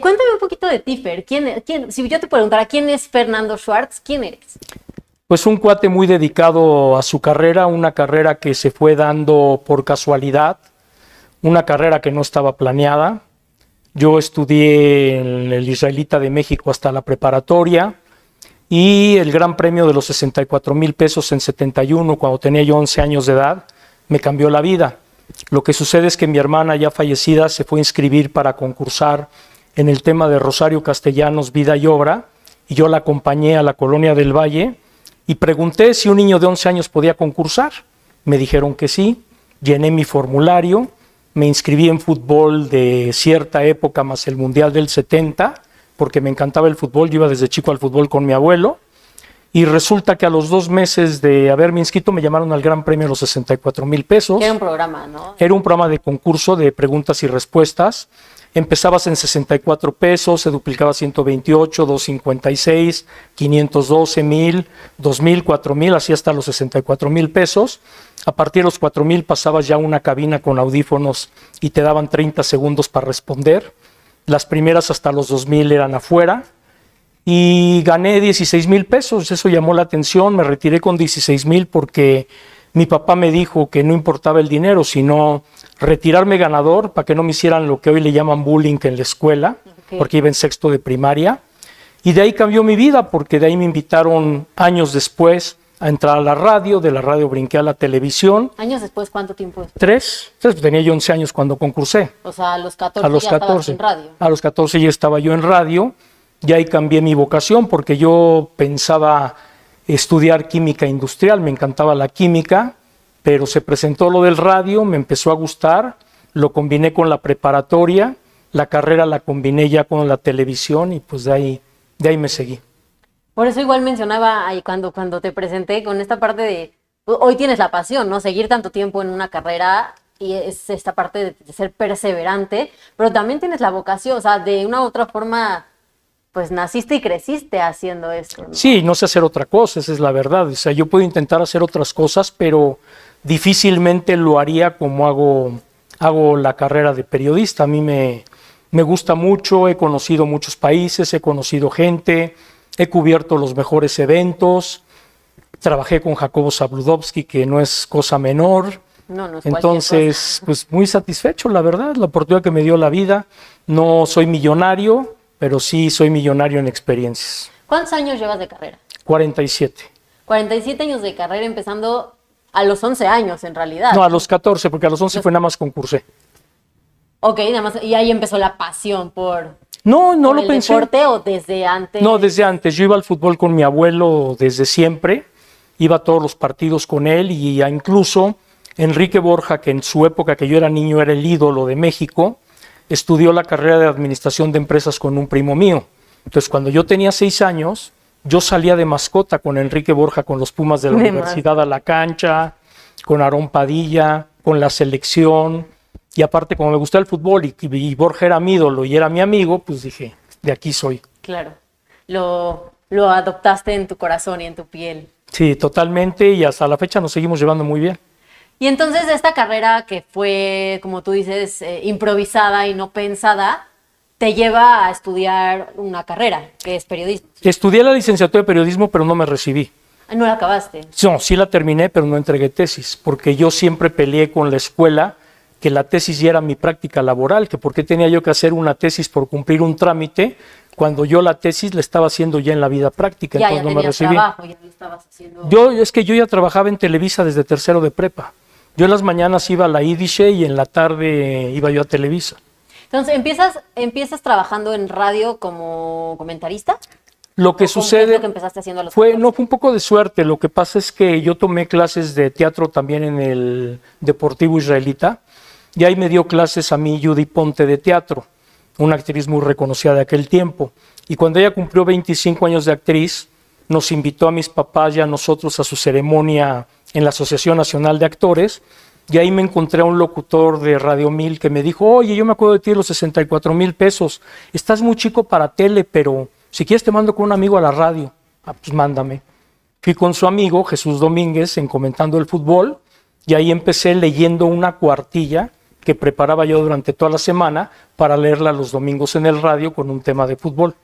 cuéntame un poquito de Tiffer. ¿Quién, e-, quién, si yo te preguntara quién es Fernando Schwartz, ¿quién eres? Pues un cuate muy dedicado a su carrera, una carrera que se fue dando por casualidad, una carrera que no estaba planeada. Yo estudié en el Israelita de México hasta la preparatoria y el Gran Premio de los 64 mil pesos en 71, cuando tenía yo 11 años de edad, me cambió la vida. Lo que sucede es que mi hermana ya fallecida se fue a inscribir para concursar en el tema de Rosario Castellanos, Vida y Obra, y yo la acompañé a la Colonia del Valle y pregunté si un niño de 11 años podía concursar. Me dijeron que sí, llené mi formulario, me inscribí en fútbol de cierta época más el Mundial del 70, porque me encantaba el fútbol, yo iba desde chico al fútbol con mi abuelo y resulta que a los dos meses de haberme inscrito me llamaron al Gran Premio los 64 mil pesos. Era un programa, ¿no? Era un programa de concurso de preguntas y respuestas. Empezabas en 64 pesos, se duplicaba 128, 256, 512 mil, 2000, 4000, así hasta los 64 mil pesos. A partir de los 4000 pasabas ya a una cabina con audífonos y te daban 30 segundos para responder. Las primeras hasta los 2000 eran afuera y gané 16 mil pesos. Eso llamó la atención, me retiré con 16 mil porque mi papá me dijo que no importaba el dinero, sino retirarme ganador para que no me hicieran lo que hoy le llaman bullying en la escuela, porque iba en sexto de primaria. Y de ahí cambió mi vida, porque de ahí me invitaron años después a entrar a la radio, de la radio brinqué a la televisión. ¿Años después cuánto tiempo Tres, pues tenía yo 11 años cuando concursé. O sea, a los 14, a los ya en radio. A los 14 ya estaba yo en radio y ahí cambié mi vocación porque yo pensaba estudiar química industrial, me encantaba la química, pero se presentó lo del radio, me empezó a gustar, lo combiné con la preparatoria, la carrera la combiné ya con la televisión y pues de ahí, de ahí me seguí. Por eso igual mencionaba ahí cuando, cuando te presenté con esta parte de, pues, hoy tienes la pasión, ¿no? Seguir tanto tiempo en una carrera y es esta parte de, de ser perseverante, pero también tienes la vocación, o sea, de una u otra forma pues naciste y creciste haciendo esto. Sí, no sé hacer otra cosa, esa es la verdad. O sea, yo puedo intentar hacer otras cosas, pero difícilmente lo haría como hago, hago la carrera de periodista. A mí me, me gusta mucho, he conocido muchos países, he conocido gente, he cubierto los mejores eventos, trabajé con Jacobo Zabludovsky, que no es cosa menor. No, no Entonces, pues muy satisfecho, la verdad, la oportunidad que me dio la vida. No soy millonario, pero sí soy millonario en experiencias. ¿Cuántos años llevas de carrera? 47. 47 años de carrera empezando a los 11 años en realidad. No, a los 14, porque a los 11 fue nada más concursé. Ok, nada más, y ahí empezó la pasión por... No, no lo el deporte o desde antes? No, desde antes. Yo iba al fútbol con mi abuelo desde siempre, iba a todos los partidos con él y e incluso Enrique Borja, que en su época que yo era niño era el ídolo de México, estudió la carrera de administración de empresas con un primo mío. Entonces, cuando yo tenía seis años, yo salía de mascota con Enrique Borja, con los Pumas de la Universidad a la cancha, con Aarón Padilla, con la selección. Y aparte, como me gustaba el fútbol y, Borja era mi ídolo y era mi amigo, pues dije, de aquí soy. Claro, lo, lo adoptaste en tu corazón y en tu piel. Sí, totalmente, y hasta la fecha nos seguimos llevando muy bien. Y entonces esta carrera que fue, como tú dices, eh, improvisada y no pensada, te lleva a estudiar una carrera, que es periodismo. Estudié la licenciatura de periodismo, pero no me recibí. Ah, ¿No la acabaste? No, sí la terminé, pero no entregué tesis, porque yo siempre peleé con la escuela que la tesis ya era mi práctica laboral, que por qué tenía yo que hacer una tesis por cumplir un trámite cuando yo la tesis la estaba haciendo ya en la vida práctica, ya, entonces no me recibí. Trabajo, ya no estabas haciendo... Yo es que yo ya trabajaba en Televisa desde tercero de prepa. Yo en las mañanas iba a la IDICE y en la tarde iba yo a Televisa. Entonces, ¿empiezas, empiezas trabajando en radio como comentarista? Lo que sucede lo que empezaste haciendo fue, no, fue un poco de suerte. Lo que pasa es que yo tomé clases de teatro también en el Deportivo Israelita y ahí me dio clases a mí Judy Ponte de teatro, una actriz muy reconocida de aquel tiempo. Y cuando ella cumplió 25 años de actriz, nos invitó a mis papás y a nosotros a su ceremonia en la Asociación Nacional de Actores, y ahí me encontré a un locutor de Radio Mil que me dijo, oye, yo me acuerdo de ti los 64 mil pesos, estás muy chico para tele, pero si quieres te mando con un amigo a la radio. Ah, pues mándame. Fui con su amigo Jesús Domínguez en Comentando el Fútbol y ahí empecé leyendo una cuartilla que preparaba yo durante toda la semana para leerla los domingos en el radio con un tema de fútbol.